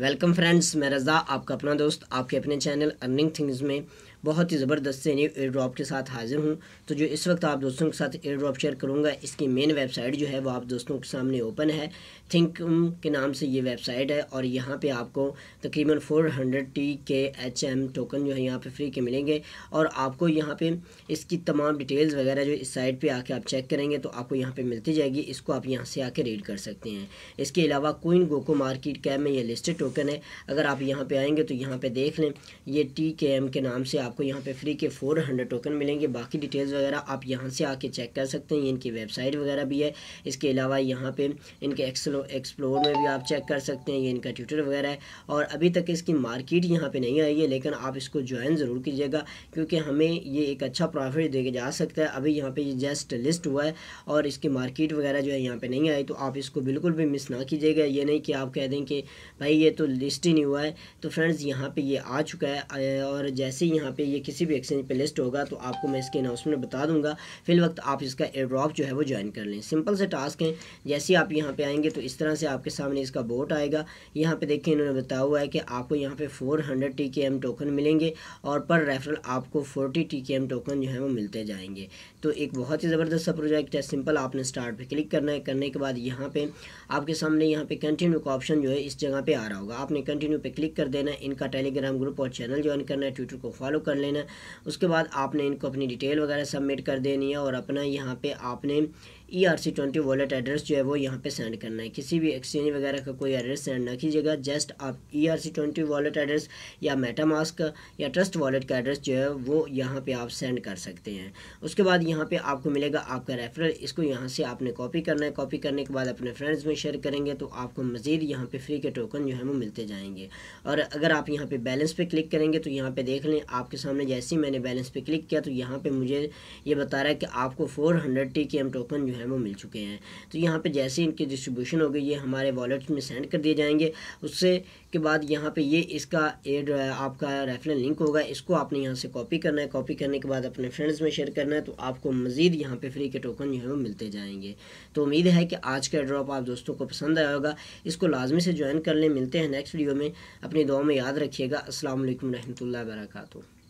welcome friends मैं रज़ा आपका अपना दोस्त आपके अपने चैनल अर्निंग थिंग्स में बहुत ही ज़बरदस्त से न्यू एयर ड्रॉप के साथ हाजिर हूँ तो जो इस वक्त आप दोस्तों के साथ एयर ड्रॉप शेयर करूँगा इसकी मेन वेबसाइट जो है वो आप दोस्तों के सामने ओपन है थिंक के नाम से ये वेबसाइट है और यहाँ पे आपको तकरीबन 400 टी के एच एम टोकन जो है यहाँ पे फ्री के मिलेंगे और आपको यहाँ पे इसकी तमाम डिटेल्स वगैरह जो इस साइट पे आके आप चेक करेंगे तो आपको यहाँ पे मिलती जाएगी इसको आप यहाँ से आके रीड कर सकते हैं इसके अलावा कोइन गोको मार्केट कैप में ये लिस्टेड टोकन है अगर आप यहाँ पर आएँगे तो यहाँ पर देख लें ये टी के एम के नाम से आप आपको यहाँ पे फ्री के 400 टोकन मिलेंगे बाकी डिटेल्स वगैरह आप यहाँ से आके चेक कर सकते हैं इनकी वेबसाइट वगैरह भी है इसके अलावा यहाँ पे इनके एक्सप्लोर में भी आप चेक कर सकते हैं ये इनका ट्विटर वगैरह है और अभी तक इसकी मार्केट यहाँ पर नहीं आई है लेकिन आप इसको ज्वाइन ज़रूर कीजिएगा क्योंकि हमें ये एक अच्छा प्रॉफिट दे जा सकता है अभी यहाँ पर ये जस्ट लिस्ट हुआ है और इसकी मार्केट वगैरह जो है यहाँ पर नहीं आई तो आप इसको बिल्कुल भी मिस ना कीजिएगा ये नहीं कि आप कह दें कि भाई ये तो लिस्ट ही नहीं हुआ है तो फ्रेंड्स यहाँ पर ये आ चुका है और जैसे ही यहाँ पर पे ये किसी भी एक्सचेंज पे लिस्ट होगा तो आपको मैं इसके अनाउंसमेंट बता दूंगा फिल वक्त आप इसका एड्रॉप जो है वो ज्वाइन कर लें सिंपल से टास्क हैं जैसे आप यहाँ पे आएंगे तो इस तरह से आपके सामने इसका बोट आएगा यहाँ पे देखिए इन्होंने बताया हुआ है कि आपको यहाँ पे 400 एम टोकन मिलेंगे और पर रेफरल आपको 40 एम टोकन जो है वो मिलते जाएंगे तो एक बहुत ही ज़बरदस्त सा प्रोजेक्ट है सिंपल आपने स्टार्ट पर क्लिक करना है करने के बाद यहाँ पर आपके सामने यहाँ पर कंटिन्यू का ऑप्शन जो है इस जगह पर आ रहा होगा आपने कंटिन्यू पर क्लिक कर देना इनका टेलीग्राम ग्रुप और चैनल ज्वाइन करना है ट्विटर को फॉलो करना कर लेना उसके बाद आपने इनको अपनी डिटेल वगैरह सबमिट कर देनी है और अपना यहाँ पे आपने E R C twenty wallet address जो है वो यहाँ पे सेंड करना है किसी भी एक्सचेंज वगैरह का कोई एड्रेस सेंड ना कीजिएगा जस्ट आप E R C twenty wallet address या मेटामास्क या ट्रस्ट वॉलेट का एड्रेस जो है वो यहाँ पे आप सेंड कर सकते हैं उसके बाद यहाँ पे आपको मिलेगा आपका रेफरल इसको यहाँ से आपने कॉपी करना है कॉपी करने के बाद अपने फ्रेंड्स में शेयर करेंगे तो आपको मज़ीद यहाँ पर फ्री के टोकन जो है वो मिलते जाएंगे और अगर आप यहाँ पर बैलेंस पर क्लिक करेंगे तो यहाँ पर देख लें आपके सामने जैसे ही मैंने बैलेंस पर क्लिक किया तो यहाँ पर मुझे ये बता रहा है कि आपको four hundred T K M token जो है हैं वो मिल चुके हैं तो यहाँ पे जैसे इनकी डिस्ट्रीब्यूशन हो गई ये हमारे वॉलेट में सेंड कर दिए जाएंगे उससे के बाद यहाँ पे ये इसका एड आपका रेफरल लिंक होगा इसको आपने यहाँ से कॉपी करना है कॉपी करने के बाद अपने फ्रेंड्स में शेयर करना है तो आपको मज़ीद यहाँ पर फ्री के टोकन जो है वो मिलते जाएंगे तो उम्मीद है कि आज का ड्रॉप आप दोस्तों को पसंद आया होगा इसको लाजमी से ज्वाइन कर लें मिलते हैं नेक्स्ट वीडियो में अपनी दुआ में याद रखिएगा असल वरहमल वर्का